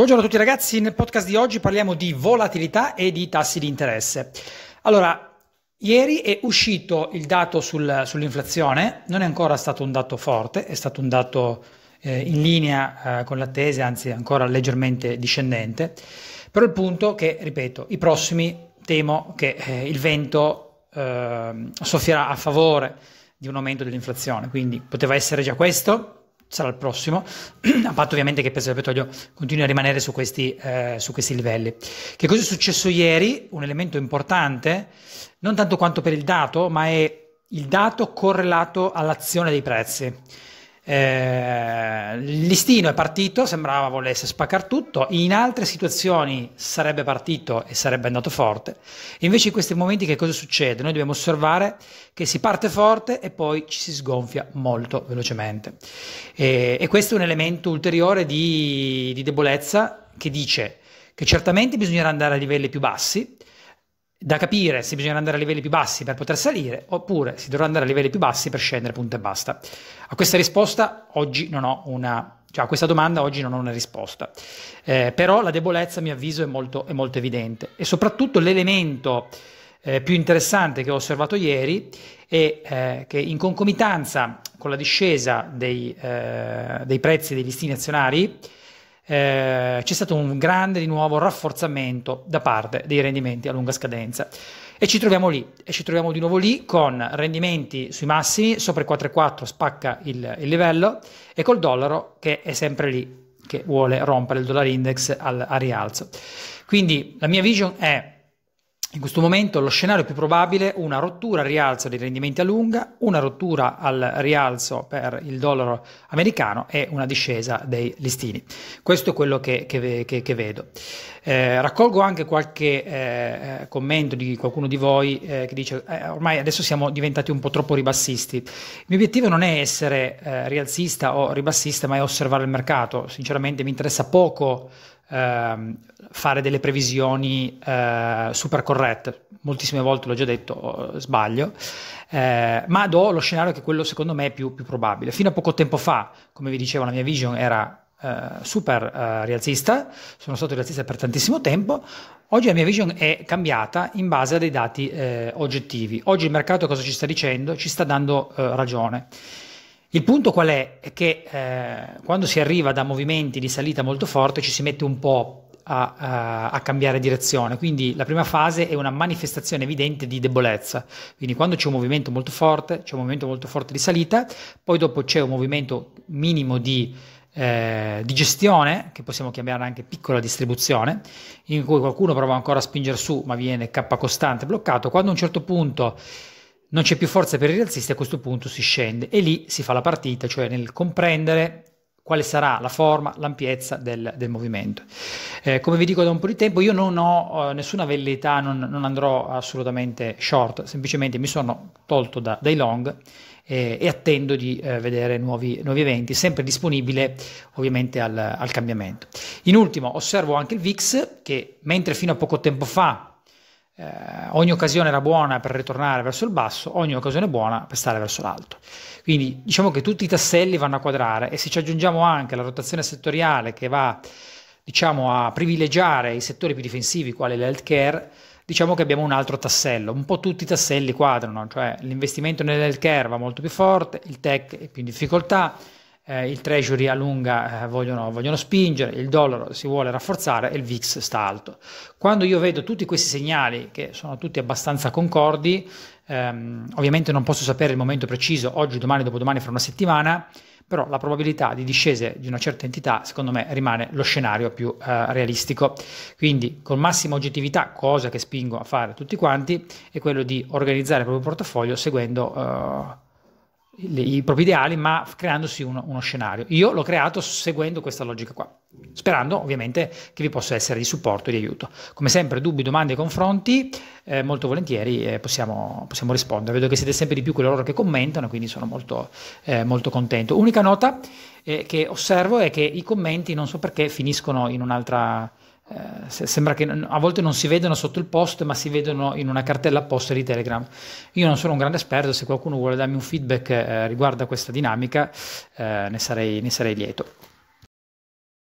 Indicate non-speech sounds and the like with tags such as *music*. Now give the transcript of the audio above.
Buongiorno a tutti ragazzi, nel podcast di oggi parliamo di volatilità e di tassi di interesse. Allora, ieri è uscito il dato sul, sull'inflazione, non è ancora stato un dato forte, è stato un dato eh, in linea eh, con l'attesa, anzi ancora leggermente discendente, però il punto che, ripeto, i prossimi temo che eh, il vento ehm, soffierà a favore di un aumento dell'inflazione, quindi poteva essere già questo, sarà il prossimo, *clears throat* a patto ovviamente che il prezzo del petrolio continui a rimanere su questi, eh, su questi, livelli. Che cosa è successo ieri? Un elemento importante, non tanto quanto per il dato, ma è il dato correlato all'azione dei prezzi. Eh, listino è partito, sembrava volesse spaccare tutto, in altre situazioni sarebbe partito e sarebbe andato forte, invece in questi momenti che cosa succede? Noi dobbiamo osservare che si parte forte e poi ci si sgonfia molto velocemente e, e questo è un elemento ulteriore di, di debolezza che dice che certamente bisognerà andare a livelli più bassi, da capire se bisogna andare a livelli più bassi per poter salire oppure si dovrà andare a livelli più bassi per scendere, punto e basta. A questa risposta oggi non ho una, cioè a questa domanda oggi non ho una risposta, eh, però la debolezza a mio avviso è molto, è molto evidente e soprattutto l'elemento eh, più interessante che ho osservato ieri è eh, che in concomitanza con la discesa dei, eh, dei prezzi dei listini azionari eh, c'è stato un grande di nuovo rafforzamento da parte dei rendimenti a lunga scadenza. E ci troviamo lì, e ci troviamo di nuovo lì con rendimenti sui massimi, sopra i 4,4 spacca il, il livello, e col dollaro che è sempre lì, che vuole rompere il dollaro index al, al rialzo. Quindi la mia vision è in questo momento lo scenario più probabile è una rottura al rialzo dei rendimenti a lunga, una rottura al rialzo per il dollaro americano e una discesa dei listini. Questo è quello che, che, che, che vedo. Eh, raccolgo anche qualche eh, commento di qualcuno di voi eh, che dice eh, ormai adesso siamo diventati un po' troppo ribassisti. Il mio obiettivo non è essere eh, rialzista o ribassista, ma è osservare il mercato. Sinceramente mi interessa poco eh, fare delle previsioni eh, super corrette. Moltissime volte l'ho già detto, sbaglio, eh, ma do lo scenario che quello secondo me è più, più, probabile. Fino a poco tempo fa, come vi dicevo, la mia vision era eh, super eh, rialzista, sono stato rialzista per tantissimo tempo, oggi la mia vision è cambiata in base a dei dati eh, oggettivi. Oggi il mercato cosa ci sta dicendo? Ci sta dando ragione. Il punto qual è? È che eh, quando si arriva da movimenti di salita molto forte ci si mette un po' a, a, eh, a, cambiare direzione, quindi la prima fase è una manifestazione evidente di debolezza, quindi quando c'è un movimento molto forte, c'è un movimento molto forte di salita, poi dopo c'è un movimento minimo di eh, di gestione, che possiamo chiamare anche piccola distribuzione, in cui qualcuno prova ancora a spingere su ma viene K costante bloccato, quando a un certo punto non c'è più forza per i rialzisti, a questo punto si scende e lì si fa la partita, cioè nel comprendere quale sarà la forma, l'ampiezza del, del movimento. Eh, come vi dico da un po' di tempo, io non ho eh, nessuna velleità, non, non, andrò assolutamente short, semplicemente mi sono tolto da, dai long eh, e attendo di eh, vedere nuovi, nuovi, eventi, sempre disponibile ovviamente al, al cambiamento. In ultimo osservo anche il VIX che mentre fino a poco tempo fa eh, ogni occasione era buona per ritornare verso il basso, ogni occasione buona per stare verso l'alto. Quindi diciamo che tutti i tasselli vanno a quadrare e se ci aggiungiamo anche la rotazione settoriale che va diciamo, a privilegiare i settori più difensivi quali l'healthcare, diciamo che abbiamo un altro tassello, un po' tutti i tasselli quadrano, cioè l'investimento nell'healthcare va molto più forte, il tech è più in difficoltà, eh, il treasury a lunga eh, vogliono, vogliono, spingere, il dollaro si vuole rafforzare e il VIX sta alto. Quando io vedo tutti questi segnali, che sono tutti abbastanza concordi, ehm, ovviamente non posso sapere il momento preciso, oggi, domani, dopodomani, fra una settimana, però la probabilità di discese di una certa entità secondo me rimane lo scenario più eh, realistico. Quindi con massima oggettività, cosa che spingo a fare tutti quanti, è quello di organizzare il proprio portafoglio seguendo... Eh, i propri ideali, ma creandosi uno, uno, scenario. Io l'ho creato seguendo questa logica qua, sperando ovviamente che vi possa essere di supporto e di aiuto. Come sempre, dubbi, domande e confronti, eh, molto volentieri eh, possiamo, possiamo, rispondere. Vedo che siete sempre di più coloro che commentano, quindi sono molto, eh, molto contento. Unica nota eh, che osservo è che i commenti, non so perché, finiscono in un'altra eh, sembra che a volte non si vedono sotto il post, ma si vedono in una cartella post di Telegram. Io non sono un grande esperto, se qualcuno vuole darmi un feedback eh, riguardo a questa dinamica, eh, ne, sarei, ne sarei lieto.